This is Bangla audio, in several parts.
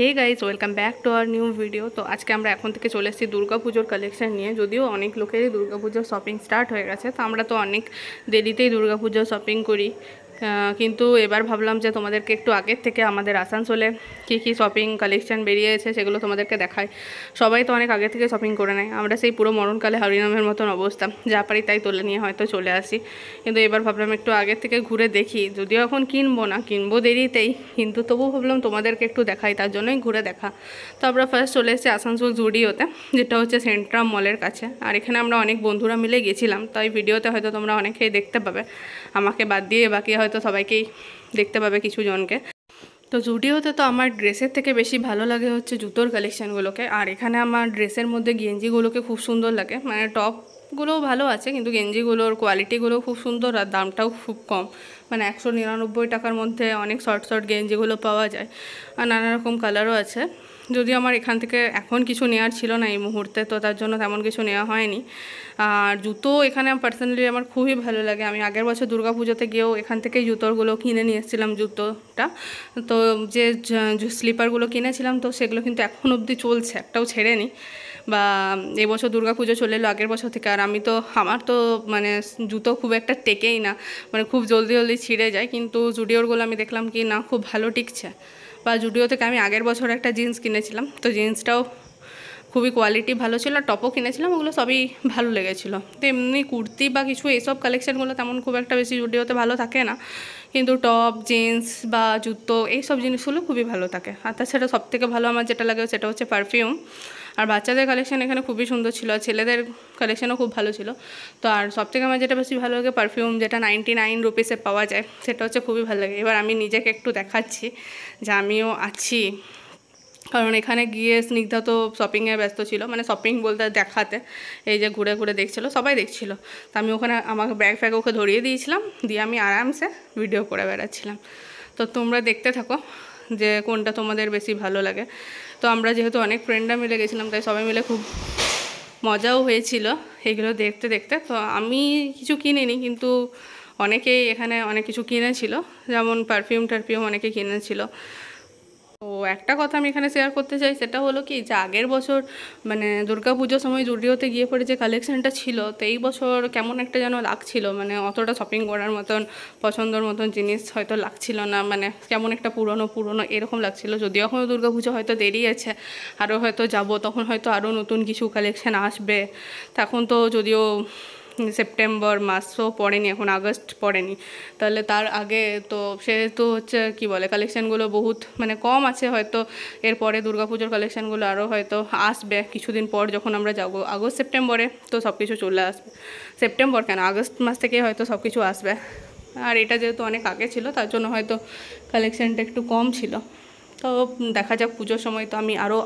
hey guys welcome back to our new video তো আজকে আমরা এখন থেকে চলে এসেছি পুজোর কালেকশন নিয়ে যদিও অনেক লোকেরই পুজোর শপিং স্টার্ট হয়ে গেছে তো আমরা তো অনেক দেরিতেই পুজোর শপিং করি কিন্তু এবার ভাবলাম যে তোমাদেরকে একটু আগের থেকে আমাদের আসানসোলে কী কী শপিং কালেকশান বেরিয়েছে সেগুলো তোমাদেরকে দেখায় সবাই তো অনেক আগে থেকে শপিং করে নেয় আমরা সেই পুরো মরণকালে হরিনামের মতন অবস্থা যা পারি তাই তুলে নিয়ে হয়তো চলে আসি কিন্তু এবার ভাবলাম একটু আগের থেকে ঘুরে দেখি যদিও এখন কিনবো না কিনবো দেরিতেই কিন্তু তবুও ভাবলাম তোমাদেরকে একটু দেখাই তার জন্যই ঘুরে দেখা তো আমরা ফার্স্ট চলে এসেছি আসানসোল জুডিওতে যেটা হচ্ছে সেন্ট্রাম মলের কাছে আর এখানে আমরা অনেক বন্ধুরা মিলে গেছিলাম তাই ভিডিওতে হয়তো তোমরা অনেকেই দেখতে পাবে আমাকে বাদ দিয়ে বাকি হয়তো সবাইকেই দেখতে পাবে কিছু জনকে তো জুডিওতে তো আমার ড্রেসের থেকে বেশি ভালো লাগে হচ্ছে জুতোর কালেকশানগুলোকে আর এখানে আমার ড্রেসের মধ্যে গেঞ্জিগুলোকে খুব সুন্দর লাগে মানে টপগুলোও ভালো আছে কিন্তু গেঞ্জিগুলোর কোয়ালিটিগুলো খুব সুন্দর আর দামটাও খুব কম মানে একশো নিরানব্বই টাকার মধ্যে অনেক শর্ট শর্ট গেঞ্জিগুলো পাওয়া যায় আর নানা রকম কালারও আছে যদি আমার এখান থেকে এখন কিছু নেওয়ার ছিল না এই মুহূর্তে তো তার জন্য তেমন কিছু নেওয়া হয়নি আর জুতো এখানে পার্সোনালি আমার খুবই ভালো লাগে আমি আগের বছর দুর্গা পুজোতে গিয়েও এখান থেকেই জুতোরগুলো কিনে নিয়ে এসেছিলাম জুতোটা তো যে স্লিপারগুলো কিনেছিলাম তো সেগুলো কিন্তু এখন অবধি চলছে একটাও ছেড়েনি বা এবছর দুর্গা পুজো চলে এলো আগের বছর থেকে আর আমি তো আমার তো মানে জুতো খুব একটা টেকেই না মানে খুব জলদি জলদি ছিঁড়ে যায় কিন্তু জুডিওরগুলো আমি দেখলাম কি না খুব ভালো টিকছে বা জুডিও থেকে আমি আগের বছর একটা জিন্স কিনেছিলাম তো জিন্সটাও খুবই কোয়ালিটি ভালো ছিল টপও কিনেছিলাম ওগুলো সবই ভালো লেগেছিলো তো এমনি কুর্তি বা কিছু এইসব কালেকশানগুলো তেমন খুব একটা বেশি জুডিওতে ভালো থাকে না কিন্তু টপ জিন্স বা জুতো এইসব জিনিসগুলো খুবই ভালো থাকে আর তাছাড়া সবথেকে ভালো আমার যেটা লাগে সেটা হচ্ছে পারফিউম আর বাচ্চাদের কালেকশন এখানে খুবই সুন্দর ছিল আর ছেলেদের কালেকশনও খুব ভালো ছিল তো আর সবথেকে আমার যেটা বেশি ভালো লাগে পারফিউম যেটা নাইনটি নাইন রুপিসে পাওয়া যায় সেটা হচ্ছে খুবই ভালো লাগে এবার আমি নিজেকে একটু দেখাচ্ছি যে আমিও আছি কারণ এখানে গিয়ে স্নিগ্ধা তো শপিংয়ে ব্যস্ত ছিল মানে শপিং বলতে দেখাতে এই যে ঘুরে ঘুরে দেখছিলো সবাই দেখছিল তো আমি ওখানে আমাকে ব্যাগ ফ্যাগ ওকে ধরিয়ে দিয়েছিলাম দিয়ে আমি আরামসে ভিডিও করে বেড়াচ্ছিলাম তো তোমরা দেখতে থাকো যে কোনটা তোমাদের বেশি ভালো লাগে তো আমরা যেহেতু অনেক ফ্রেন্ডরা মিলে গেছিলাম তাই সবাই মিলে খুব মজাও হয়েছিল এগুলো দেখতে দেখতে তো আমি কিছু কিনিনি কিন্তু অনেকেই এখানে অনেক কিছু কিনেছিল যেমন পারফিউম টারফিউম অনেকে কিনেছিল ও একটা কথা আমি এখানে শেয়ার করতে চাই সেটা হলো কি যে আগের বছর মানে পুজোর সময় জুডিওতে গিয়ে পরে যে কালেকশানটা ছিল তো এই বছর কেমন একটা যেন লাগছিল মানে অতটা শপিং করার মতন পছন্দর মতন জিনিস হয়তো লাগছিল না মানে কেমন একটা পুরনো পুরনো এরকম লাগছিল যদিও এখনও পুজো হয়তো দেরি আছে আরও হয়তো যাব তখন হয়তো আরও নতুন কিছু কালেকশান আসবে তখন তো যদিও সেপ্টেম্বর মাসও পড়েনি এখন আগস্ট পড়েনি তাহলে তার আগে তো সেহেতু হচ্ছে কি বলে কালেকশানগুলো বহুত মানে কম আছে হয়তো এরপরে দুর্গাপুজোর কালেকশানগুলো আরও হয়তো আসবে কিছুদিন পর যখন আমরা যাবো আগস্ট সেপ্টেম্বরে তো সব কিছু চলে আসবে সেপ্টেম্বর কেন আগস্ট মাস থেকে হয়তো সব কিছু আসবে আর এটা যেহেতু অনেক আগে ছিল তার জন্য হয়তো কালেকশানটা একটু কম ছিল তো দেখা যাক পুজোর সময় তো আমি আরও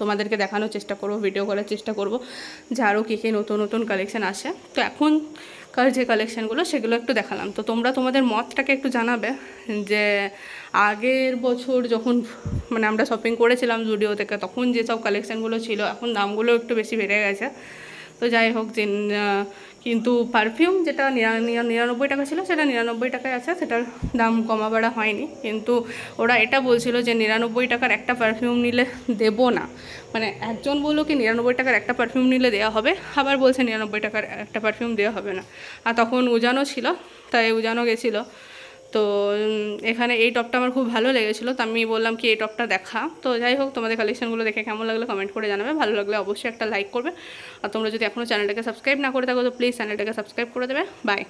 তোমাদেরকে দেখানোর চেষ্টা করব ভিডিও করার চেষ্টা করব যে আরও কী কী নতুন নতুন কালেকশান আসে তো এখন কার যে কালেকশানগুলো সেগুলো একটু দেখালাম তো তোমরা তোমাদের মতটাকে একটু জানাবে যে আগের বছর যখন মানে আমরা শপিং করেছিলাম জুডিও থেকে তখন যেসব কালেকশানগুলো ছিল এখন দামগুলো একটু বেশি বেড়ে গেছে তো যাই হোক যে কিন্তু পারফিউম যেটা নিরানব্বই টাকা ছিল সেটা নিরানব্বই টাকায় আছে সেটার দাম কমা বাড়া হয়নি কিন্তু ওরা এটা বলছিল যে নিরানব্বই টাকার একটা পারফিউম নিলে দেব না মানে একজন বললো কি নিরানব্বই টাকার একটা পারফিউম নিলে দেওয়া হবে আবার বলছে নিরানব্বই টাকার একটা পারফিউম দেওয়া হবে না আর তখন উজানও ছিল তাই উজানও গেছিলো তো এখানে এই টপটা আমার খুব ভালো লেগেছিলো তো আমি বললাম কি এই টপটা দেখা তো যাই হোক তোমাদের কালেকশনগুলো দেখে কেমন লাগলো কমেন্ট করে জানাবে ভালো লাগলে অবশ্যই একটা লাইক করবে আর তোমরা যদি এখনও চ্যানেলটাকে সাবস্ক্রাইব না করে থাকো তো প্লিজ চ্যানেলটাকে সাবস্ক্রাইব করে দেবে বাই